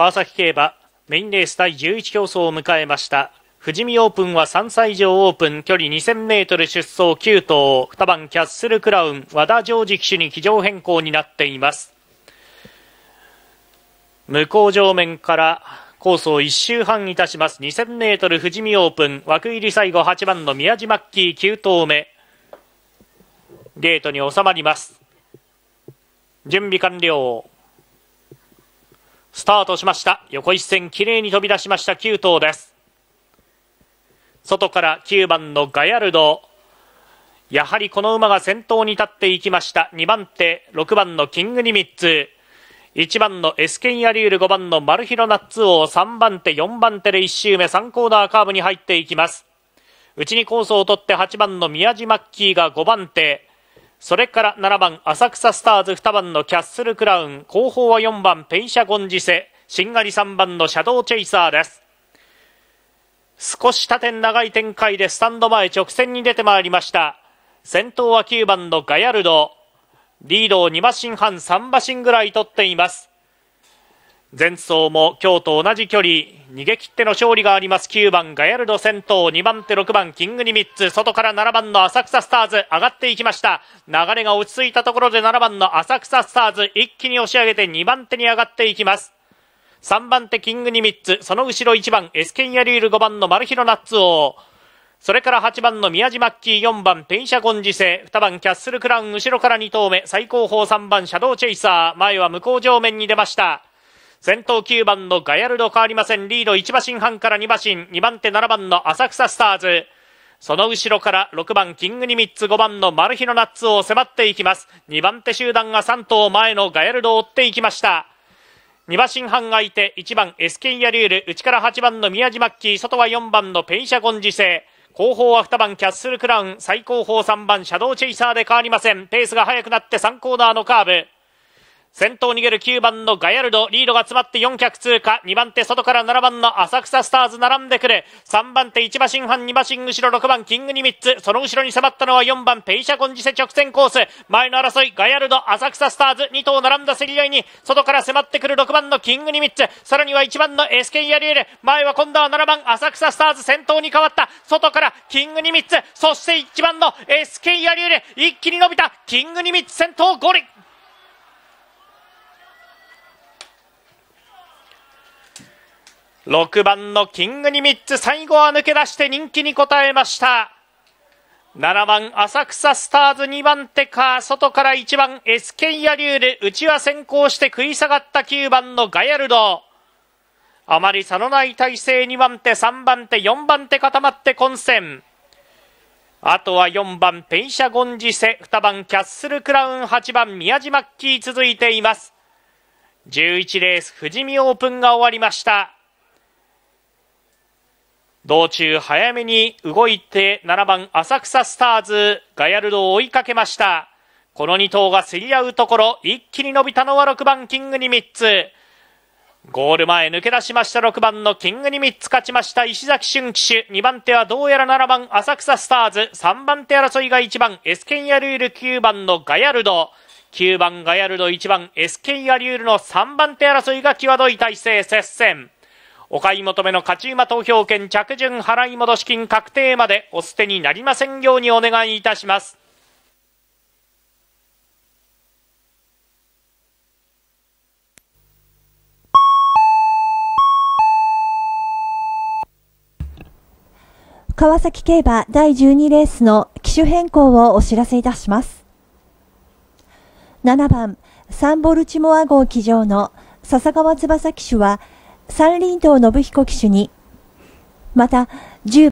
川崎競馬メインレース第11競争を迎えました富士見オープンは3歳以上オープン距離 2000m 出走9頭2番キャッスルクラウン和田常ョ騎手に騎乗変更になっています向こう上面からコースを1周半いたします 2000m 富士見オープン枠入り最後8番の宮島マッキー9頭目ゲートに収まります準備完了スタートしました横一線きれいに飛び出しました9頭です外から9番のガヤルドやはりこの馬が先頭に立っていきました2番手6番のキングニミッツ1番のエスケンヤリュール5番のマルヒロナッツ王3番手4番手で1周目3コーナーカーブに入っていきます内にコースを取って8番の宮地マッキーが5番手それから7番浅草スターズ2番のキャッスルクラウン後方は4番ペイシャゴンジセしんがり3番のシャドーチェイサーです少し縦長い展開でスタンド前直線に出てまいりました先頭は9番のガヤルドリードを2馬身半3馬身ぐらい取っています前走も今日と同じ距離逃げ切っての勝利があります9番ガヤルド先頭2番手6番キングに3つ外から7番の浅草スターズ上がっていきました流れが落ち着いたところで7番の浅草スターズ一気に押し上げて2番手に上がっていきます3番手キングに3つその後ろ1番エスケンヤリール5番のマルヒロナッツ王それから8番の宮島マッキー4番ペンシャゴンジセ2番キャッスルクラウン後ろから2投目最高峰3番シャドーチェイサー前は向こう上面に出ました先頭9番のガヤルド変わりません。リード1馬身半から2馬身。2番手7番の浅草スターズ。その後ろから6番キングにッつ5番のマルヒのナッツを迫っていきます。2番手集団が3頭前のガヤルドを追っていきました。2馬身半相手、1番エスケンヤリュール、内から8番の宮島マッキー、外は4番のペイシャゴンジセ後方は2番キャッスルクラウン、最後方3番シャドーチェイサーで変わりません。ペースが速くなって3コーナーのカーブ。先頭逃げる9番のガヤルドリードが詰まって4脚通過2番手外から7番の浅草スターズ並んでくる3番手1馬身半2馬身後ろ6番キングニミッツ、その後ろに迫ったのは4番ペイシャコンジセ直線コース前の争いガヤルド浅草スターズ2頭並んだ競り合いに外から迫ってくる6番のキングニミッツ、さらには1番の SK アリエル前は今度は7番浅草スターズ先頭に変わった外からキングニミッツ、そして1番の SK アリエル一気に伸びたキングニミッツ先頭ゴリ6番のキングに3つ最後は抜け出して人気に応えました7番浅草スターズ2番手か外から1番エスケイアリュール内は先行して食い下がった9番のガヤルドあまり差のない体勢2番手3番手4番手固まって混戦あとは4番ペンシャゴンジセ2番キャッスルクラウン8番宮島ッキー続いています11レース富士見オープンが終わりました道中早めに動いて7番浅草スターズガヤルドを追いかけましたこの2頭が競り合うところ一気に伸びたのは6番キングに3つゴール前抜け出しました6番のキングに3つ勝ちました石崎俊騎手2番手はどうやら7番浅草スターズ3番手争いが1番エスケンヤルール9番のガヤルド9番ガヤルド1番エスケンヤルールの3番手争いが際どい体勢接戦お買い求めの勝ち馬投票券着順払い戻し金確定までお捨てになりませんようにお願いいたします。川崎競馬第12レースの機種変更をお知らせいたします。7番、サンボルチモア号騎乗の笹川翼騎手は、山林藤信彦騎手に、また1